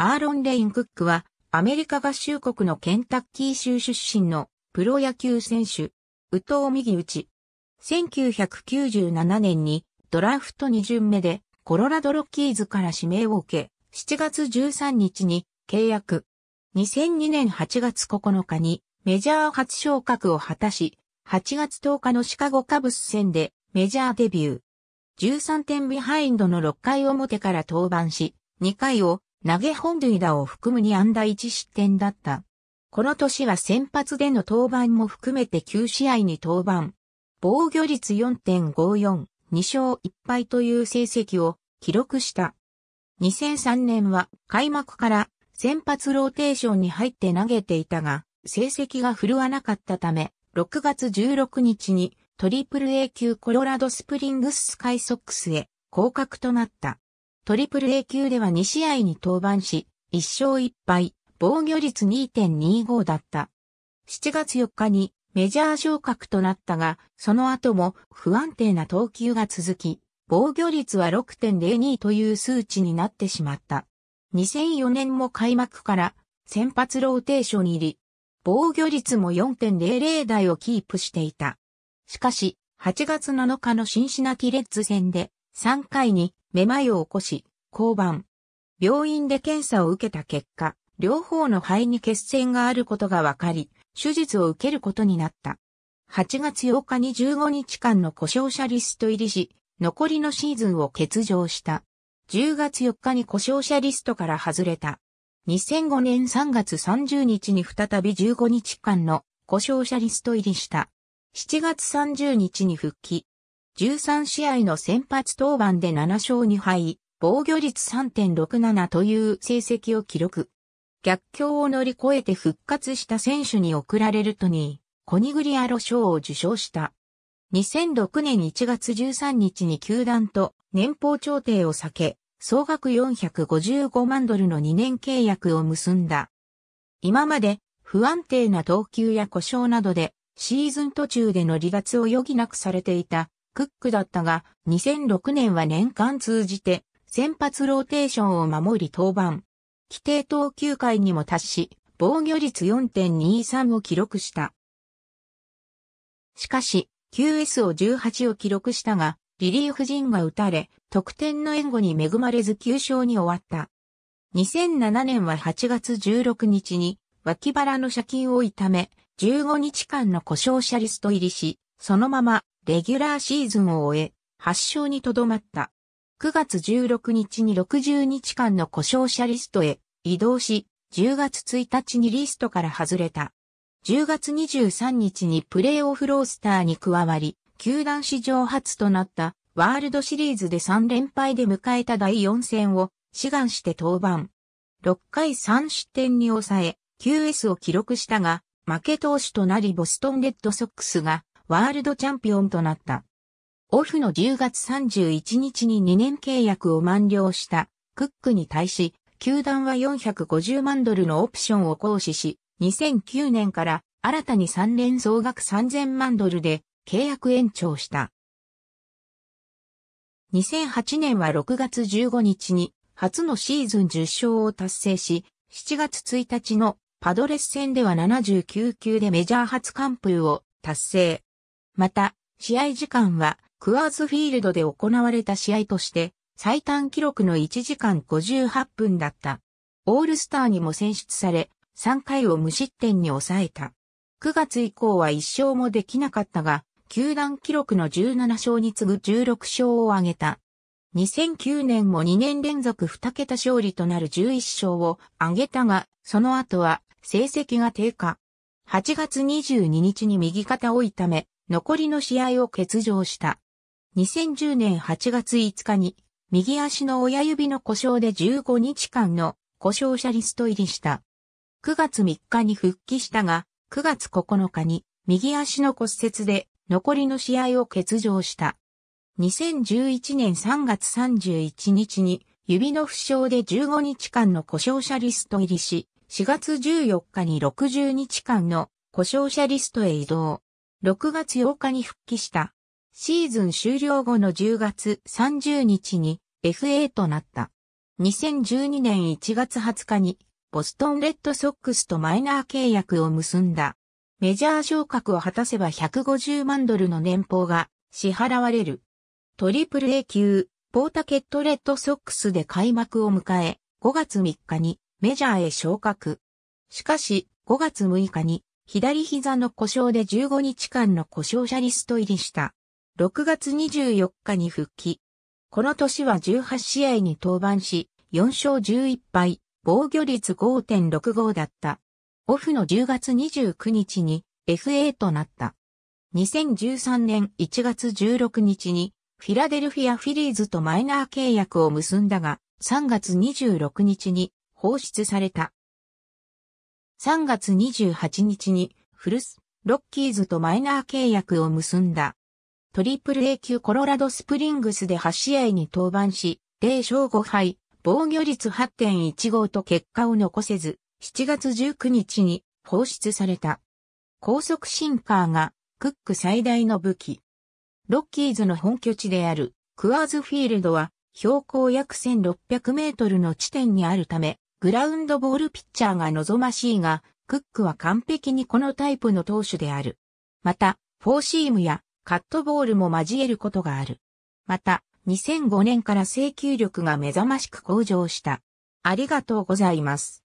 アーロン・レイン・クックは、アメリカ合衆国のケンタッキー州出身のプロ野球選手、宇藤右打ち。1997年にドラフト2巡目でコロラドロッキーズから指名を受け、7月13日に契約。2002年8月9日にメジャー初昇格を果たし、8月10日のシカゴカブス戦でメジャーデビュー。13点ビハインドの6回表から登板し、2回を投げ本塁打を含む2安打1失点だった。この年は先発での登板も含めて9試合に登板。防御率4.54、2勝1敗という成績を記録した。2003年は開幕から先発ローテーションに入って投げていたが、成績が振るわなかったため、6月16日にトリプル A 級コロラドスプリングススカイソックスへ降格となった。トリプル A 級では2試合に登板し、1勝1敗、防御率2.25だった。7月4日にメジャー昇格となったが、その後も不安定な投球が続き、防御率は6.02という数値になってしまった。2004年も開幕から先発ローテーション入り、防御率も4.00台をキープしていた。しかし、8月7日のシンシナティレッズ戦で3回にめまいを起こし、降板。病院で検査を受けた結果、両方の肺に血栓があることが分かり、手術を受けることになった。8月8日に15日間の故障者リスト入りし、残りのシーズンを欠場した。10月4日に故障者リストから外れた。2005年3月30日に再び15日間の故障者リスト入りした。7月30日に復帰。13試合の先発登板で7勝2敗、防御率3.67という成績を記録。逆境を乗り越えて復活した選手に贈られるトニー、コニグリアロ賞を受賞した。2006年1月13日に球団と年俸調停を避け、総額455万ドルの2年契約を結んだ。今まで不安定な投球や故障などでシーズン途中での離脱を余儀なくされていたクックだったが、2006年は年間通じて、先発ローテーションを守り登板。規定投球回にも達し、防御率4.23を記録した。しかし、QS を18を記録したが、リリーフ陣が打たれ、得点の援護に恵まれず9勝に終わった。2007年は8月16日に、脇腹の借金を痛め、15日間の故障者リスト入りし、そのままレギュラーシーズンを終え、8勝にとどまった。9月16日に60日間の故障者リストへ移動し、10月1日にリストから外れた。10月23日にプレーオフロースターに加わり、球団史上初となったワールドシリーズで3連敗で迎えた第4戦を志願して登板。6回3失点に抑え、QS を記録したが、負け投手となりボストンレッドソックスがワールドチャンピオンとなった。オフの10月31日に2年契約を満了したクックに対し、球団は450万ドルのオプションを行使し、2009年から新たに3連総額3000万ドルで契約延長した。2008年は6月15日に初のシーズン10勝を達成し、7月1日のパドレス戦では79球でメジャー初完封を達成。また、試合時間は、クアーズフィールドで行われた試合として、最短記録の1時間58分だった。オールスターにも選出され、3回を無失点に抑えた。9月以降は1勝もできなかったが、球団記録の17勝に次ぐ16勝を挙げた。2009年も2年連続2桁勝利となる11勝を挙げたが、その後は成績が低下。8月22日に右肩を痛め、残りの試合を欠場した。2010年8月5日に、右足の親指の故障で15日間の故障者リスト入りした。9月3日に復帰したが、9月9日に右足の骨折で残りの試合を欠場した。2011年3月31日に指の負傷で15日間の故障者リスト入りし、4月14日に60日間の故障者リストへ移動。6月8日に復帰した。シーズン終了後の10月30日に FA となった。2012年1月20日にボストンレッドソックスとマイナー契約を結んだ。メジャー昇格を果たせば150万ドルの年俸が支払われる。トリプル A 級、ポータケットレッドソックスで開幕を迎え、5月3日にメジャーへ昇格。しかし、5月6日に左膝の故障で15日間の故障者リスト入りした。6月24日に復帰。この年は18試合に登板し、4勝11敗、防御率5.65だった。オフの10月29日に FA となった。2013年1月16日にフィラデルフィアフィリーズとマイナー契約を結んだが、3月26日に放出された。3月28日にフルス、ロッキーズとマイナー契約を結んだ。トリプル A 級コロラドスプリングスで8試合に登板し、0勝5敗、防御率8.15と結果を残せず、7月19日に放出された。高速シンカーがクック最大の武器。ロッキーズの本拠地であるクアーズフィールドは標高約1600メートルの地点にあるため、グラウンドボールピッチャーが望ましいが、クックは完璧にこのタイプの投手である。また、フォーシームやカットボールも交えることがある。また、2005年から制球力が目覚ましく向上した。ありがとうございます。